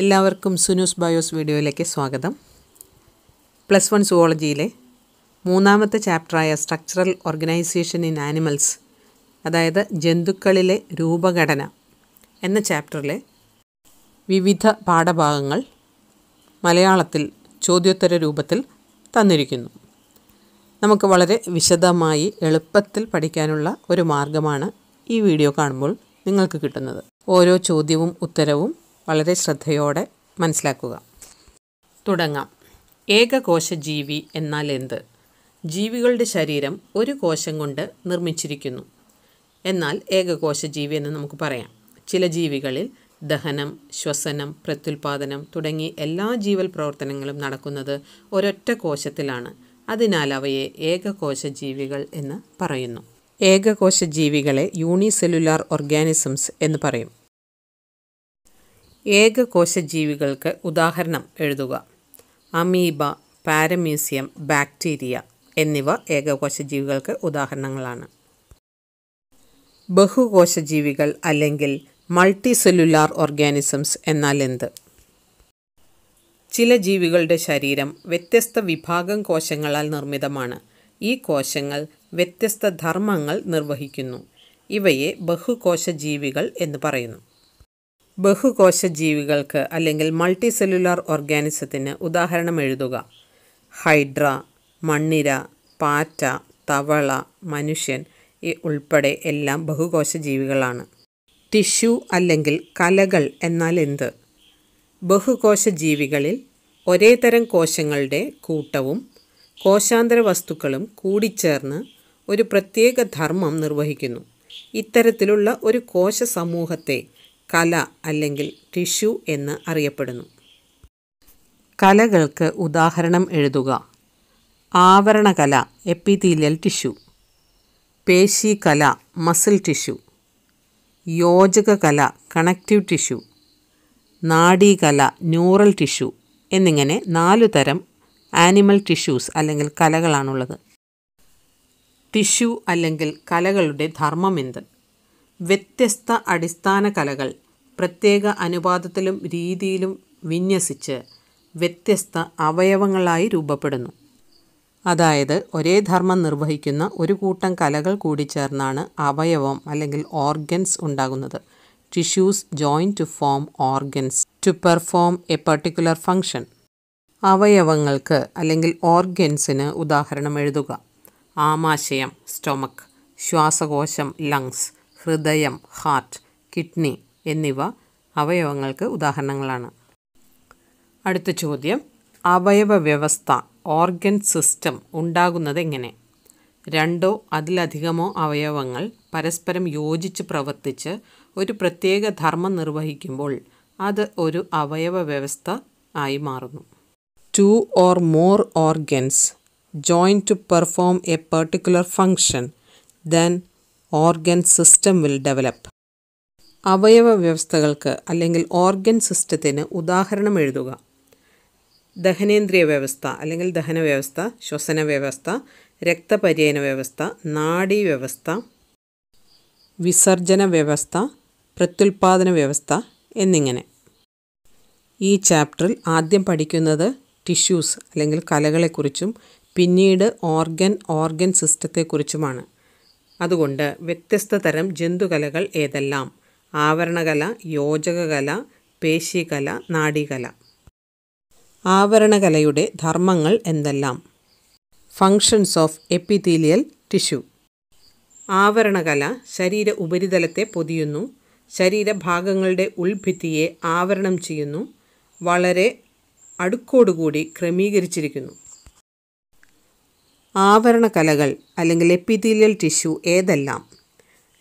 എല്ലാവർക്കും സുനൂസ് ബയോസ് വീഡിയോയിലേക്ക് സ്വാഗതം പ്ലസ് വൺ സുവോളജിയിലെ മൂന്നാമത്തെ ചാപ്റ്ററായ സ്ട്രക്ചറൽ ഓർഗനൈസേഷൻ ഇൻ ആനിമൽസ് അതായത് ജന്തുക്കളിലെ രൂപഘടന എന്ന ചാപ്റ്ററിലെ വിവിധ പാഠഭാഗങ്ങൾ മലയാളത്തിൽ ചോദ്യോത്തര രൂപത്തിൽ തന്നിരിക്കുന്നു നമുക്ക് വളരെ വിശദമായി എളുപ്പത്തിൽ പഠിക്കാനുള്ള ഒരു മാർഗമാണ് ഈ വീഡിയോ കാണുമ്പോൾ നിങ്ങൾക്ക് കിട്ടുന്നത് ഓരോ ചോദ്യവും ഉത്തരവും വളരെ ശ്രദ്ധയോടെ മനസ്സിലാക്കുക തുടങ്ങാം ഏകകോശ ജീവി എന്നാൽ എന്ത് ജീവികളുടെ ശരീരം ഒരു കോശം കൊണ്ട് നിർമ്മിച്ചിരിക്കുന്നു എന്നാൽ ഏകകോശ ജീവി എന്ന് നമുക്ക് പറയാം ചില ജീവികളിൽ ദഹനം ശ്വസനം പ്രത്യുൽപാദനം തുടങ്ങി എല്ലാ ജീവൽ പ്രവർത്തനങ്ങളും നടക്കുന്നത് ഒരൊറ്റ കോശത്തിലാണ് അതിനാൽ അവയെ ഏകകോശ ജീവികൾ എന്ന് പറയുന്നു ഏകകോശ ജീവികളെ യൂണിസെല്ലുലാർ ഓർഗാനിസംസ് എന്ന് പറയും ഏകകോശജീവികൾക്ക് ഉദാഹരണം എഴുതുക അമീബ പാരമീസിയം ബാക്ടീരിയ എന്നിവ ഏകകോശജീവികൾക്ക് ഉദാഹരണങ്ങളാണ് ബഹുകോശജീവികൾ അല്ലെങ്കിൽ മൾട്ടി സെല്ലുലാർ ഓർഗാനിസംസ് എന്നാൽ എന്ത് ചില ജീവികളുടെ ശരീരം വ്യത്യസ്ത വിഭാഗം കോശങ്ങളാൽ നിർമ്മിതമാണ് ഈ കോശങ്ങൾ വ്യത്യസ്ത ധർമ്മങ്ങൾ നിർവഹിക്കുന്നു ഇവയെ ബഹുകോശ ജീവികൾ എന്ന് പറയുന്നു ബഹുകോശ ജീവികൾക്ക് അല്ലെങ്കിൽ മൾട്ടി സെല്ലുലാർ ഓർഗാനിസത്തിന് ഉദാഹരണം എഴുതുക ഹൈഡ്ര മണ്ണിര പാറ്റ തവള മനുഷ്യൻ ഉൾപ്പെടെ എല്ലാം ബഹുകോശ ജീവികളാണ് ടിഷ്യു അല്ലെങ്കിൽ കലകൾ എന്നാൽ എന്ത് ബഹുകോശ ജീവികളിൽ ഒരേ തരം കോശങ്ങളുടെ കൂട്ടവും കോശാന്തര വസ്തുക്കളും കൂടിച്ചേർന്ന് ഒരു പ്രത്യേക ധർമ്മം നിർവഹിക്കുന്നു ഇത്തരത്തിലുള്ള ഒരു കോശ സമൂഹത്തെ കല അല്ലെങ്കിൽ ടിഷ്യു എന്ന് അറിയപ്പെടുന്നു കലകൾക്ക് ഉദാഹരണം എഴുതുക ആവരണകല എപ്പിത്തീലിയൽ ടിഷ്യു പേശികല മസിൽ ടിഷ്യു യോജക കല കണക്റ്റീവ് ടിഷ്യു നാഡീകല ന്യൂറൽ ടിഷ്യു എന്നിങ്ങനെ നാലു തരം ആനിമൽ ടിഷ്യൂസ് അല്ലെങ്കിൽ കലകളാണുള്ളത് ടിഷ്യു അല്ലെങ്കിൽ കലകളുടെ ധർമ്മമെന്ത് വ്യത്യസ്ത അടിസ്ഥാന കലകൾ പ്രത്യേക അനുപാതത്തിലും രീതിയിലും വിന്യസിച്ച് വ്യത്യസ്ത അവയവങ്ങളായി രൂപപ്പെടുന്നു അതായത് ഒരേ ധർമ്മം നിർവഹിക്കുന്ന ഒരു കൂട്ടം കലകൾ കൂടി ചേർന്നാണ് അവയവം അല്ലെങ്കിൽ ഓർഗൻസ് ഉണ്ടാകുന്നത് tissues join to form organs to perform a particular function അവയവങ്ങൾക്ക് അല്ലെങ്കിൽ ഓർഗൻസിന് ഉദാഹരണം എഴുതുക ആമാശയം സ്റ്റൊമക് ശ്വാസകോശം ലങ്സ് ഹൃദയം ഹാർട്ട് കിഡ്നി എന്നിവ അവയവങ്ങൾക്ക് ഉദാഹരണങ്ങളാണ് അടുത്ത ചോദ്യം അവയവ വ്യവസ്ഥ ഓർഗൻ സിസ്റ്റം ഉണ്ടാകുന്നത് എങ്ങനെ രണ്ടോ അതിലധികമോ അവയവങ്ങൾ പരസ്പരം യോജിച്ച് പ്രവർത്തിച്ച് ഒരു പ്രത്യേക ധർമ്മം നിർവഹിക്കുമ്പോൾ അത് ഒരു അവയവ വ്യവസ്ഥ ആയി മാറുന്നു two or more organs join to perform a particular function then organ system will develop അവയവ വ്യവസ്ഥകൾക്ക് അല്ലെങ്കിൽ ഓർഗൻ സിസ്റ്റത്തിന് ഉദാഹരണം എഴുതുക ദഹനേന്ദ്രിയ വ്യവസ്ഥ അല്ലെങ്കിൽ ദഹന വ്യവസ്ഥ ശ്വസന വ്യവസ്ഥ രക്തപര്യന വ്യവസ്ഥ നാഡി വ്യവസ്ഥ വിസർജന വ്യവസ്ഥ പ്രത്യുൽപാദന വ്യവസ്ഥ എന്നിങ്ങനെ ഈ ചാപ്റ്ററിൽ ആദ്യം പഠിക്കുന്നത് ടിഷ്യൂസ് അല്ലെങ്കിൽ കലകളെക്കുറിച്ചും പിന്നീട് ഓർഗൻ ഓർഗൻ സിസ്റ്റത്തെക്കുറിച്ചുമാണ് അതുകൊണ്ട് വ്യത്യസ്ത തരം ജന്തുകലകൾ ഏതെല്ലാം ആവരണകല യോജകകല പേശികല നാടികല ആവരണകലയുടെ ധർമ്മങ്ങൾ എന്തെല്ലാം ഫങ്ഷൻസ് ഓഫ് എപ്പിത്തീലിയൽ ടിഷ്യൂ ആവരണകല ശരീര ഉപരിതലത്തെ പൊതിയുന്നു ശരീരഭാഗങ്ങളുടെ ഉൾഭിത്തിയെ ആവരണം ചെയ്യുന്നു വളരെ അടുക്കോടുകൂടി ക്രമീകരിച്ചിരിക്കുന്നു ആവരണകലകൾ അല്ലെങ്കിൽ എപ്പിത്തീലിയൽ ടിഷ്യൂ ഏതെല്ലാം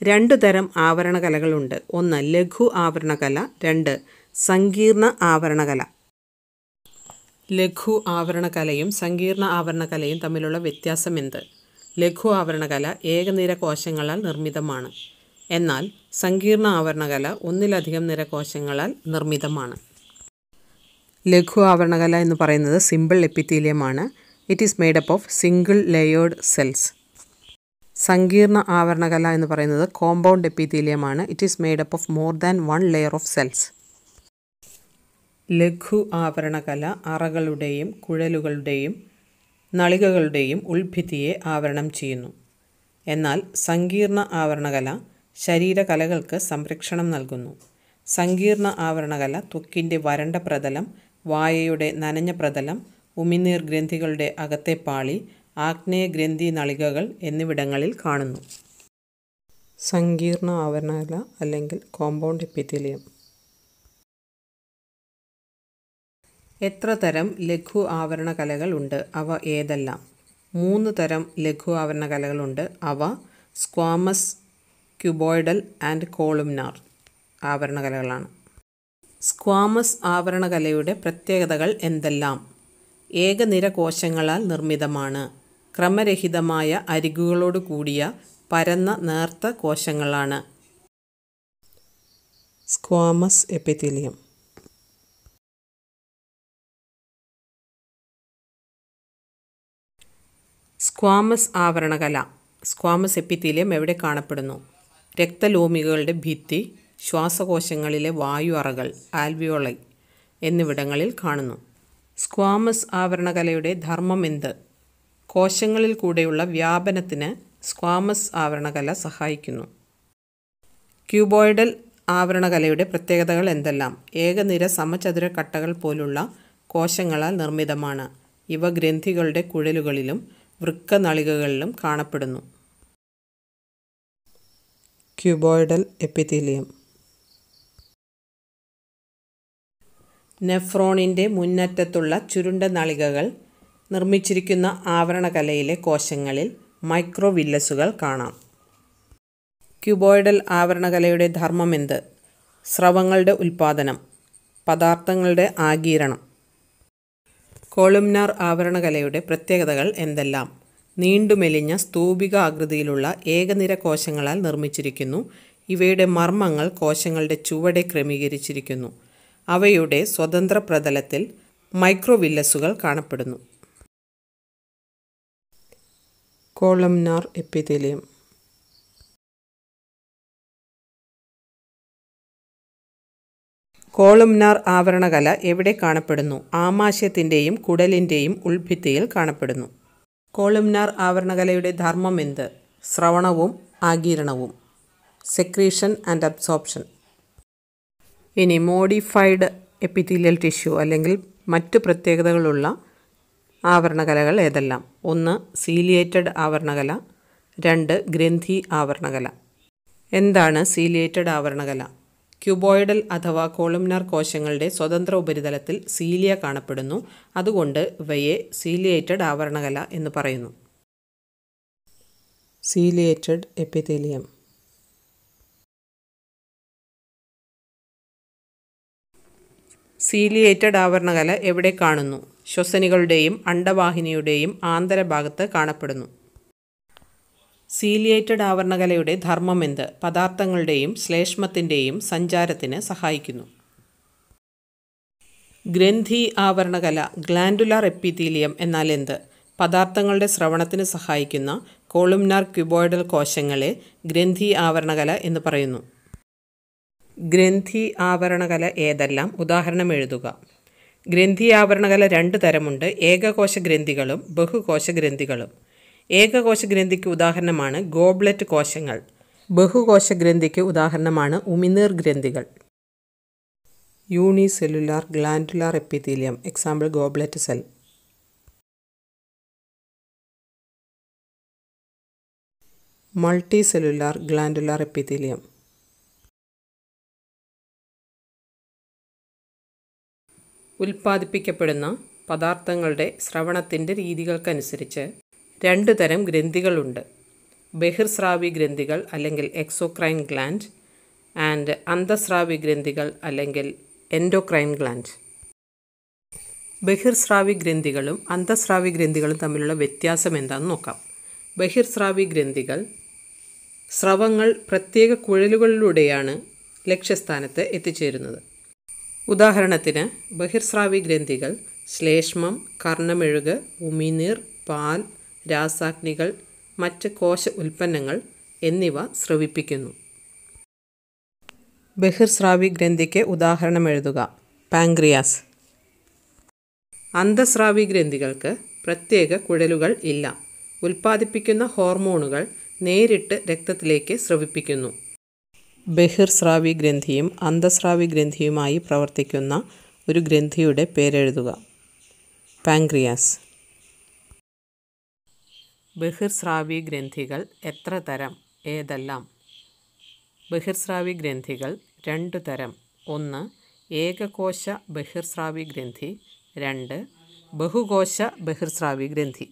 രണ്ടു തരം ആവരണകലകളുണ്ട് ഒന്ന് ലഘു ആവരണകല രണ്ട് സങ്കീർണ ആവരണകല ലഘു ആവരണകലയും സങ്കീർണ ആവരണകലയും തമ്മിലുള്ള വ്യത്യാസം എന്ത് ലഘു ആവരണകല ഏകനിര കോശങ്ങളാൽ നിർമ്മിതമാണ് എന്നാൽ സങ്കീർണ ആവരണകല ഒന്നിലധികം കോശങ്ങളാൽ നിർമ്മിതമാണ് ലഘു ആവരണകല എന്ന് പറയുന്നത് സിമ്പിൾ എപ്പിത്തീലിയമാണ് it is made up of single layered cells സങ്കീർണ ആവരണകല എന്ന് പറയുന്നത് കോമ്പൗണ്ട് എപ്പിത്തീലിയമാണ് it is made up of more than one layer of cells ലഘു ആവരണകല അറകളുടെയും കുഴലുകളുടെയും നളികകളുടെയും ഉൾഭിത്തിയെ ആവരണം ചെയ്യുന്നു എന്നാൽ സങ്കീർണ ആവരണകല ശരീരകലകൾക്ക് സംരക്ഷണം നൽകുന്നു സങ്കീർണ ആവരണകല ത്വക്കിൻ്റെ വരണ്ട പ്രതലം വായയുടെ നനഞ്ഞ പ്രതലം ഉമിനീർ ഗ്രന്ഥികളുടെ അകത്തെ പാളി ആഗ്നേയഗ്രന്ഥി നളികകൾ എന്നിവിടങ്ങളിൽ കാണുന്നു സങ്കീർണ ആവരണകല അല്ലെങ്കിൽ കോമ്പൗണ്ട് എപ്പിത്തീലിയം എത്ര തരം ലഘു ആവരണ കലകൾ ഉണ്ട് അവ ഏതെല്ലാം മൂന്ന് തരം ലഘു ആവരണ കലകളുണ്ട് അവ സ്ക്വാമസ് ക്യൂബോയിഡൽ ആൻഡ് കോളുംനാർ ആവരണ കലകളാണ് സ്ക്വാമസ് ആവരണകലയുടെ പ്രത്യേകതകൾ എന്തെല്ലാം ഏകനിര കോശങ്ങളാൽ നിർമ്മിതമാണ് ക്രമരഹിതമായ അരികുകളോടു കൂടിയ പരന്ന നേർത്ത കോശങ്ങളാണ് സ്ക്വാമസ് എപ്പിത്തീലിയം സ്ക്വാമസ് ആവരണകല സ്ക്വാമസ് എപ്പിത്തീലിയം എവിടെ കാണപ്പെടുന്നു രക്തലോമികളുടെ ഭിത്തി ശ്വാസകോശങ്ങളിലെ വായു അറകൾ ആൽവിയോളൈ എന്നിവിടങ്ങളിൽ കാണുന്നു സ്ക്വാമസ് ആവരണകലയുടെ ധർമ്മം എന്ത് കോശങ്ങളിൽ കൂടെയുള്ള വ്യാപനത്തിന് സ്ക്വാമസ് ആവരണകല സഹായിക്കുന്നു ക്യൂബോയിഡൽ ആവരണകലയുടെ പ്രത്യേകതകൾ എന്തെല്ലാം ഏകനിര സമചതുര കട്ടകൾ പോലുള്ള കോശങ്ങളാൽ നിർമ്മിതമാണ് ഇവ ഗ്രന്ഥികളുടെ കുഴലുകളിലും വൃക്കനളികകളിലും കാണപ്പെടുന്നു ക്യൂബോയിഡൽ എപ്പിത്തീലിയം നെഫ്രോണിൻ്റെ മുന്നറ്റത്തുള്ള ചുരുണ്ട നളികകൾ നിർമ്മിച്ചിരിക്കുന്ന ആവരണകലയിലെ കോശങ്ങളിൽ മൈക്രോവില്ലസുകൾ കാണാം ക്യൂബോയിഡൽ ആവരണകലയുടെ എന്ത് സ്രവങ്ങളുടെ ഉൽപ്പാദനം പദാർത്ഥങ്ങളുടെ ആഗീരണം കോളുംനാർ ആവരണകലയുടെ പ്രത്യേകതകൾ എന്തെല്ലാം മെലിഞ്ഞ സ്തൂപിക ആകൃതിയിലുള്ള ഏകനിര കോശങ്ങളാൽ നിർമ്മിച്ചിരിക്കുന്നു ഇവയുടെ മർമ്മങ്ങൾ കോശങ്ങളുടെ ചുവടെ ക്രമീകരിച്ചിരിക്കുന്നു അവയുടെ സ്വതന്ത്ര പ്രതലത്തിൽ മൈക്രോവില്ലസുകൾ കാണപ്പെടുന്നു കോളംനാർ എപ്പിത്തീലിയം കോളംനാർ ആവരണകല എവിടെ കാണപ്പെടുന്നു ആമാശയത്തിൻ്റെയും കുടലിൻ്റെയും ഉൾഭിത്തിയിൽ കാണപ്പെടുന്നു കോളംനാർ ആവരണകലയുടെ ധർമ്മം എന്ത് ശ്രവണവും ആകിരണവും സെക്രീഷൻ ആൻഡ് അബ്സോപ്ഷൻ ഇനി മോഡിഫൈഡ് എപ്പിത്തീലിയൽ ടിഷ്യൂ അല്ലെങ്കിൽ മറ്റ് പ്രത്യേകതകളുള്ള ആവരണകലകൾ ഏതെല്ലാം ഒന്ന് സീലിയേറ്റഡ് ആവരണകല രണ്ട് ഗ്രന്ഥി ആവരണകല എന്താണ് സീലിയേറ്റഡ് ആവരണകല ക്യൂബോയിഡൽ അഥവാ കോളുംനാർ കോശങ്ങളുടെ സ്വതന്ത്ര ഉപരിതലത്തിൽ സീലിയ കാണപ്പെടുന്നു അതുകൊണ്ട് ഇവയെ സീലിയേറ്റഡ് ആവരണകല എന്ന് പറയുന്നു സീലിയേറ്റഡ് എപ്പിത്തീലിയം സീലിയേറ്റഡ് ആവരണകല എവിടെ കാണുന്നു ശ്വസനികളുടെയും അണ്ടവാഹിനിയുടെയും ആന്തരഭാഗത്ത് കാണപ്പെടുന്നു സീലിയേറ്റഡ് ആവരണകലയുടെ എന്ത് പദാർത്ഥങ്ങളുടെയും ശ്ലേഷ്മത്തിൻ്റെയും സഞ്ചാരത്തിന് സഹായിക്കുന്നു ഗ്രന്ഥി ആവരണകല ഗ്ലാൻഡുലാർ എപ്പിത്തീലിയം എന്നാൽ എന്ത് പദാർത്ഥങ്ങളുടെ ശ്രവണത്തിന് സഹായിക്കുന്ന കോളുംനാർ ക്യൂബോയിഡൽ കോശങ്ങളെ ഗ്രന്ഥി ആവരണകല എന്ന് പറയുന്നു ഗ്രന്ഥി ആവരണകല ഏതെല്ലാം ഉദാഹരണം എഴുതുക ഗ്രന്ഥിയാവരണകല രണ്ട് തരമുണ്ട് ഏകകോശ ഗ്രന്ഥികളും ബഹുകോശ ഗ്രന്ഥികളും ഏകകോശ ഗ്രന്ഥിക്ക് ഉദാഹരണമാണ് ഗോബ്ലറ്റ് കോശങ്ങൾ ബഹുകോശ ഗ്രന്ഥിക്ക് ഉദാഹരണമാണ് ഉമിനീർ ഗ്രന്ഥികൾ unicellular glandular epithelium example goblet cell multicellular glandular epithelium ഉൽപ്പാദിപ്പിക്കപ്പെടുന്ന പദാർത്ഥങ്ങളുടെ ശ്രവണത്തിൻ്റെ രീതികൾക്കനുസരിച്ച് രണ്ട് തരം ഗ്രന്ഥികളുണ്ട് ബഹിർസ്രാവി ഗ്രന്ഥികൾ അല്ലെങ്കിൽ എക്സോക്രൈൻ ഗ്ലാൻഡ് ആൻഡ് അന്തസ്രാവി ഗ്രന്ഥികൾ അല്ലെങ്കിൽ എൻഡോക്രൈൻ ഗ്ലാൻഡ് ബഹിർസ്രാവി ഗ്രന്ഥികളും അന്തസ്രാവി ഗ്രന്ഥികളും തമ്മിലുള്ള വ്യത്യാസം എന്താണെന്ന് നോക്കാം ബഹിർസ്രാവി ഗ്രന്ഥികൾ സ്രവങ്ങൾ പ്രത്യേക കുഴലുകളിലൂടെയാണ് ലക്ഷ്യസ്ഥാനത്ത് എത്തിച്ചേരുന്നത് ഉദാഹരണത്തിന് ബഹിർസ്രാവി ഗ്രന്ഥികൾ ശ്ലേഷ്മം കർണമെഴുക് ഉമിനീർ പാൽ രാസാഗ്നികൾ മറ്റ് കോശ ഉൽപ്പന്നങ്ങൾ എന്നിവ സ്രവിപ്പിക്കുന്നു ബഹിർസ്രാവി ഗ്രന്ഥിക്ക് ഉദാഹരണം എഴുതുക പാങ്ക്രിയാസ് അന്തസ്രാവി ഗ്രന്ഥികൾക്ക് പ്രത്യേക കുഴലുകൾ ഇല്ല ഉൽപ്പാദിപ്പിക്കുന്ന ഹോർമോണുകൾ നേരിട്ട് രക്തത്തിലേക്ക് സ്രവിപ്പിക്കുന്നു ബഹിർസ്രാവി ഗ്രന്ഥിയും അന്തസ്രാവി ഗ്രന്ഥിയുമായി പ്രവർത്തിക്കുന്ന ഒരു ഗ്രന്ഥിയുടെ പേരെഴുതുക പാങ്ക്രിയാസ് ബഹിർസ്രാവി ഗ്രന്ഥികൾ എത്ര തരം ഏതെല്ലാം ബഹിർസ്രാവി ഗ്രന്ഥികൾ രണ്ട് തരം ഒന്ന് ഏകകോശ ബഹിർസ്രാവി ഗ്രന്ഥി രണ്ട് ബഹുകോശ ബഹിർസ്രാവി ഗ്രന്ഥി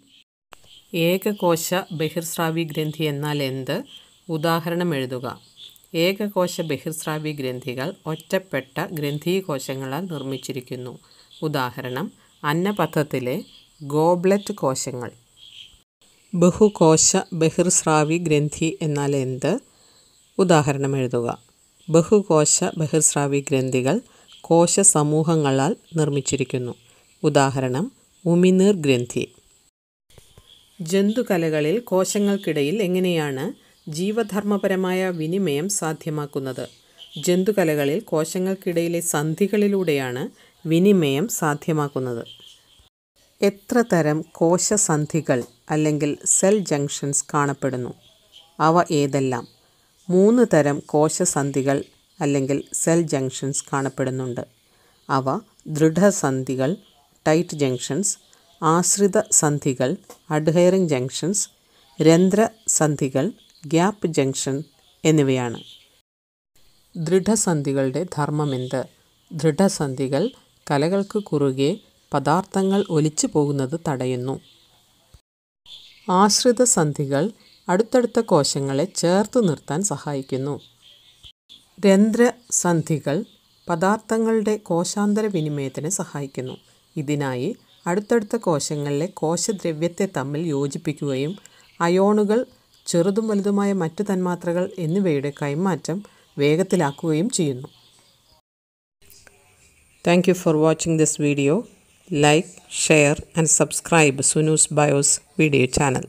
ഏകകോശ ബഹിർസ്രാവി ഗ്രന്ഥി എന്നാൽ എന്ത് ഉദാഹരണം എഴുതുക ഏകകോശ ബഹിർസ്രാവി ഗ്രന്ഥികൾ ഒറ്റപ്പെട്ട ഗ്രന്ഥീകോശങ്ങളാൽ നിർമ്മിച്ചിരിക്കുന്നു ഉദാഹരണം അന്നപഥത്തിലെ ഗോബ്ലറ്റ് കോശങ്ങൾ ബഹുകോശ ബഹിർസ്രാവി ഗ്രന്ഥി എന്നാൽ എന്ത് ഉദാഹരണം എഴുതുക ബഹുകോശ ബഹിർസ്രാവി ഗ്രന്ഥികൾ കോശ സമൂഹങ്ങളാൽ നിർമ്മിച്ചിരിക്കുന്നു ഉദാഹരണം ഉമിനീർ ഗ്രന്ഥി ജന്തുകലകളിൽ കോശങ്ങൾക്കിടയിൽ എങ്ങനെയാണ് ജീവധർമ്മപരമായ വിനിമയം സാധ്യമാക്കുന്നത് ജന്തുകലകളിൽ കോശങ്ങൾക്കിടയിലെ സന്ധികളിലൂടെയാണ് വിനിമയം സാധ്യമാക്കുന്നത് എത്ര തരം കോശസന്ധികൾ അല്ലെങ്കിൽ സെൽ ജംഗ്ഷൻസ് കാണപ്പെടുന്നു അവ ഏതെല്ലാം മൂന്ന് തരം കോശസന്ധികൾ അല്ലെങ്കിൽ സെൽ ജംഗ്ഷൻസ് കാണപ്പെടുന്നുണ്ട് അവ ദൃഢസന്ധികൾ ടൈറ്റ് ജംഗ്ഷൻസ് ആശ്രിത സന്ധികൾ അഡ്ഹയറിംഗ് ജംഗ്ഷൻസ് രന്ധ്രസന്ധികൾ ഗ്യാപ്പ് ജംഗ്ഷൻ എന്നിവയാണ് ദൃഢസന്ധികളുടെ ധർമ്മമെന്ത് ദൃഢസന്ധികൾ കലകൾക്ക് കുറുകെ പദാർത്ഥങ്ങൾ ഒലിച്ചു പോകുന്നത് തടയുന്നു ആശ്രിത സന്ധികൾ അടുത്തടുത്ത കോശങ്ങളെ ചേർത്ത് നിർത്താൻ സഹായിക്കുന്നു രന്ധ്രസന്ധികൾ പദാർത്ഥങ്ങളുടെ കോശാന്തര വിനിമയത്തിന് സഹായിക്കുന്നു ഇതിനായി അടുത്തടുത്ത കോശങ്ങളിലെ കോശദ്രവ്യത്തെ തമ്മിൽ യോജിപ്പിക്കുകയും അയോണുകൾ ചെറുതും വലുതുമായ മറ്റ് തന്മാത്രകൾ എന്നിവയുടെ കൈമാറ്റം വേഗത്തിലാക്കുകയും ചെയ്യുന്നു thank you for watching this video like share and subscribe സുനൂസ് ബയോസ് വീഡിയോ ചാനൽ